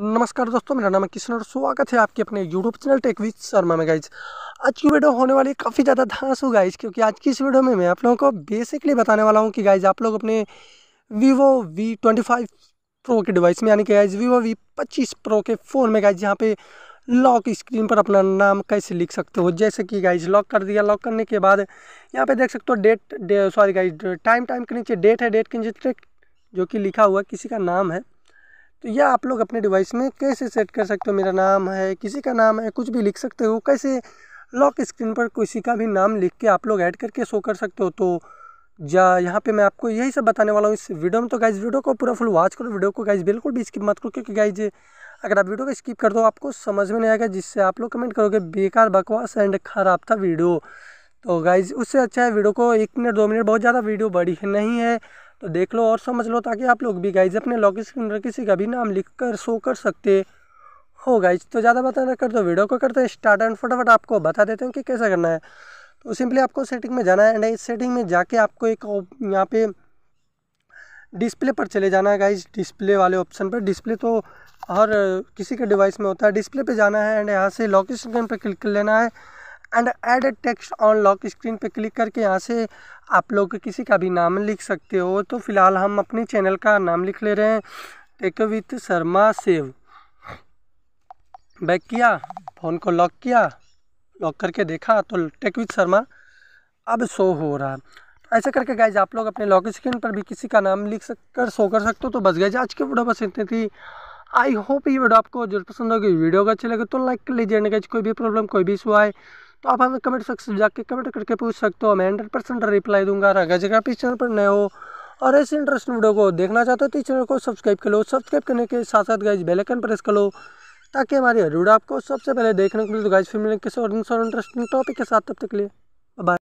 नमस्कार दोस्तों मेरा नाम है किशन और स्वागत है आपके अपने यूट्यूब चैनल टेक शर्मा में गाइज आज की वीडियो होने वाली काफ़ी ज़्यादा धांस हो गाइज क्योंकि आज की इस वीडियो में मैं आप लोगों को बेसिकली बताने वाला हूँ कि गाइज आप लोग अपने Vivo V twenty five pro के डिवाइस में यानी कि गाइज वीवो वी पच्चीस प्रो के फ़ोन में गाइज यहाँ पे लॉक स्क्रीन पर अपना नाम कैसे लिख सकते हो जैसे कि गाइज लॉक कर दिया लॉक करने के बाद यहाँ पे देख सकते हो date sorry guys time time के नीचे डेट है डेट के नीचे जो कि लिखा हुआ किसी का नाम है तो यह आप लोग अपने डिवाइस में कैसे सेट कर सकते हो मेरा नाम है किसी का नाम है कुछ भी लिख सकते हो कैसे लॉक स्क्रीन पर किसी का भी नाम लिख के आप लोग ऐड करके शो कर सकते हो तो या यहाँ पे मैं आपको यही सब बताने वाला हूँ इस वीडियो में तो गाइज वीडियो को पूरा फुल वॉच करो वीडियो को गाइज बिल्कुल भी स्किप मत करो क्योंकि गाइज अगर आप वीडियो को स्किप कर दो आपको समझ में नहीं आएगा जिससे आप लोग कमेंट करोगे बेकार बकवास एंड खराब था वीडियो तो गाइज उससे अच्छा है वीडियो को एक मिनट दो मिनट बहुत ज़्यादा वीडियो बड़ी नहीं है तो देख लो और समझ लो ताकि आप लोग भी गाइज अपने लॉक स्क्रीन पर किसी का भी नाम लिख कर शो कर सकते हो गाइज तो ज़्यादा बताना कर दो वीडियो को करते हैं स्टार्ट एंड फटाफट आपको बता देते हैं कि कैसे करना है तो सिंपली आपको सेटिंग में जाना है एंड इस सेटिंग में जाके आपको एक यहाँ पे डिस्प्ले पर चले जाना है गाइज डिस्प्ले वाले ऑप्शन पर डिस्प्ले तो हर किसी के डिवाइस में होता है डिस्प्ले पे जाना है एंड यहाँ से लॉक स्क्रीन पर क्लिक कर लेना है and add a text on lock screen पे क्लिक करके यहाँ से आप लोग किसी का भी नाम लिख सकते हो तो फिलहाल हम अपने चैनल का नाम लिख ले रहे हैं tech with Sharma save back किया फ़ोन को लॉक किया लॉक करके देखा तो टेक विथ शर्मा अब शो हो रहा है तो ऐसा करके गाइज आप लोग अपने लॉक स्क्रीन पर भी किसी का नाम लिख सक कर शो कर सकते हो तो बस गए आज की वीडियो बस इतनी थी आई होप ये वीडियो आपको जरूर पसंद होगी वीडियो अगर अच्छी लगे तो लाइक कर लीजिए कोई भी प्रॉब्लम कोई भी इशू आए तो आप हमें कमेंट सेक्शन में जाके कमेंट करके पूछ सकते हो मैं हंड्रेड परसेंट रिप्लाई दूंगा अगर जगह आप इस चैनल पर नए हो और ऐसे इंटरेस्टिंग वीडियो को देखना चाहते हो तो इस चैनल को सब्सक्राइब कर लो सब्सक्राइब करने के साथ साथ गाइज बेलकन प्रेस कर लो ताकि हमारी हर वीडियो आपको सबसे पहले देखने को मिले तो गाइज फिल्म किसी और इंटरेस्टिंग टॉपिक के साथ तब तक के लिए